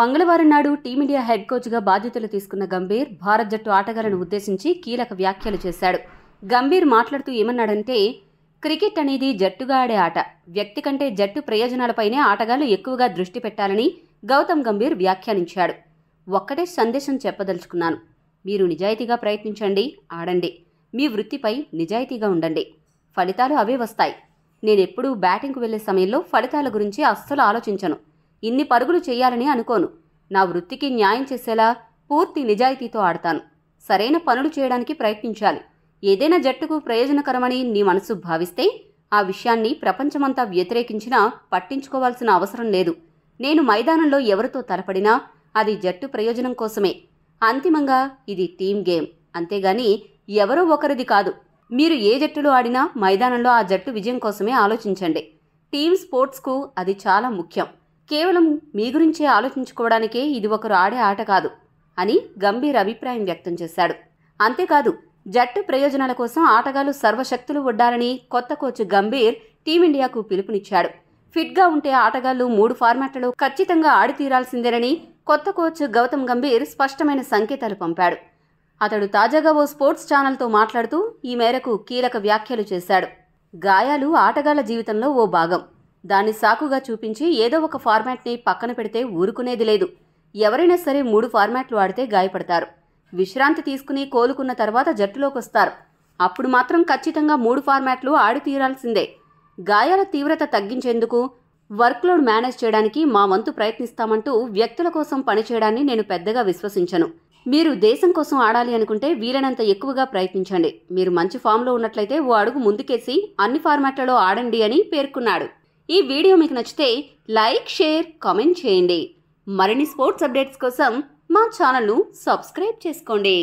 మంగళవారం నాడు team India head కోచ్గా బాధ్యతలు తీసుకున్న గంభీర్ భారత జట్టు ఆటగాళ్లను ఉద్దేశించి కీలక వ్యాఖ్యలు చేశాడు గంభీర్ మాట్లాడుతూ ఏమన్నాడంటే క్రికెట్ అనేది జట్టుగా ఆడే ఆట వ్యక్తి కంటే జట్టు ప్రయోజనాలపైనే ఆటగాళ్లు ఎక్కువగా దృష్టి పెట్టాలని గౌతమ్ గంభీర్ వ్యాఖ్యానించాడు ఒక్కటే సందేశం చెప్పదలుచుకున్నాను మీరు నిజాయితీగా ప్రయత్నించండి ఆడండి మీ వృత్తిపై నిజాయితీగా ఉండండి ఫలితాలు అవే వస్తాయి నేనెప్పుడూ బ్యాటింగ్కు వెళ్లే సమయంలో ఫలితాల గురించి అస్సలు ఆలోచించను ఇన్ని పరుగులు చేయాలని అనుకోను నా వృత్తికి న్యాయం చేసేలా పూర్తి నిజాయితీతో ఆడతాను సరైన పనులు చేయడానికి ప్రయత్నించాలి ఏదైనా జట్టుకు ప్రయోజనకరమని నీ మనసు భావిస్తే ఆ విషయాన్ని ప్రపంచమంతా వ్యతిరేకించినా పట్టించుకోవాల్సిన అవసరం లేదు నేను మైదానంలో ఎవరితో తలపడినా అది జట్టు ప్రయోజనం కోసమే అంతిమంగా ఇది టీం గేమ్ అంతేగాని ఎవరో ఒకరిది కాదు మీరు ఏ జట్టులో ఆడినా మైదానంలో ఆ జట్టు విజయం కోసమే ఆలోచించండి టీమ్ స్పోర్ట్స్కు అది చాలా ముఖ్యం కేవలం మీ గురించే ఆలోచించుకోవడానికే ఇది ఒకరు ఆడే ఆట కాదు అని గంభీర్ అభిప్రాయం వ్యక్తం చేశాడు అంతేకాదు జట్టు ప్రయోజనాల కోసం ఆటగాళ్లు సర్వశక్తులు ఒడ్డారని కొత్త కోచ్ గంభీర్ టీమిండియాకు పిలుపునిచ్చాడు ఫిట్గా ఉంటే ఆటగాళ్లు మూడు ఫార్మాట్లలో ఖచ్చితంగా ఆడితీరాల్సిందేనని కొత్త కోచ్ గౌతమ్ గంభీర్ స్పష్టమైన సంకేతాలు పంపాడు అతడు తాజాగా ఓ స్పోర్ట్స్ ఛానల్తో మాట్లాడుతూ ఈ మేరకు కీలక వ్యాఖ్యలు చేశాడు గాయాలు ఆటగాళ్ల జీవితంలో ఓ భాగం దాన్ని సాకుగా చూపించి ఏదో ఒక ఫార్మాట్ని పక్కన పెడితే ఊరుకునేది లేదు ఎవరైనా సరే మూడు ఫార్మాట్లు ఆడితే గాయపడతారు విశ్రాంతి తీసుకుని కోలుకున్న తర్వాత జట్టులోకి వస్తారు అప్పుడు మాత్రం ఖచ్చితంగా మూడు ఫార్మాట్లు ఆడి తీరాల్సిందే గాయాల తీవ్రత తగ్గించేందుకు వర్క్లోడ్ మేనేజ్ చేయడానికి మా వంతు ప్రయత్నిస్తామంటూ వ్యక్తుల కోసం పనిచేయడాన్ని నేను పెద్దగా విశ్వసించను మీరు దేశం కోసం ఆడాలి అనుకుంటే వీలైనంత ఎక్కువగా ప్రయత్నించండి మీరు మంచి ఫామ్లో ఉన్నట్లయితే ఓ అడుగు ముందుకేసి అన్ని ఫార్మాట్లలో ఆడండి అని పేర్కొన్నాడు ఈ వీడియో మీకు నచ్చితే లైక్ షేర్ కామెంట్ చేయండి మరిన్ని స్పోర్ట్స్ అప్డేట్స్ కోసం మా ఛానల్ను సబ్స్క్రైబ్ చేసుకోండి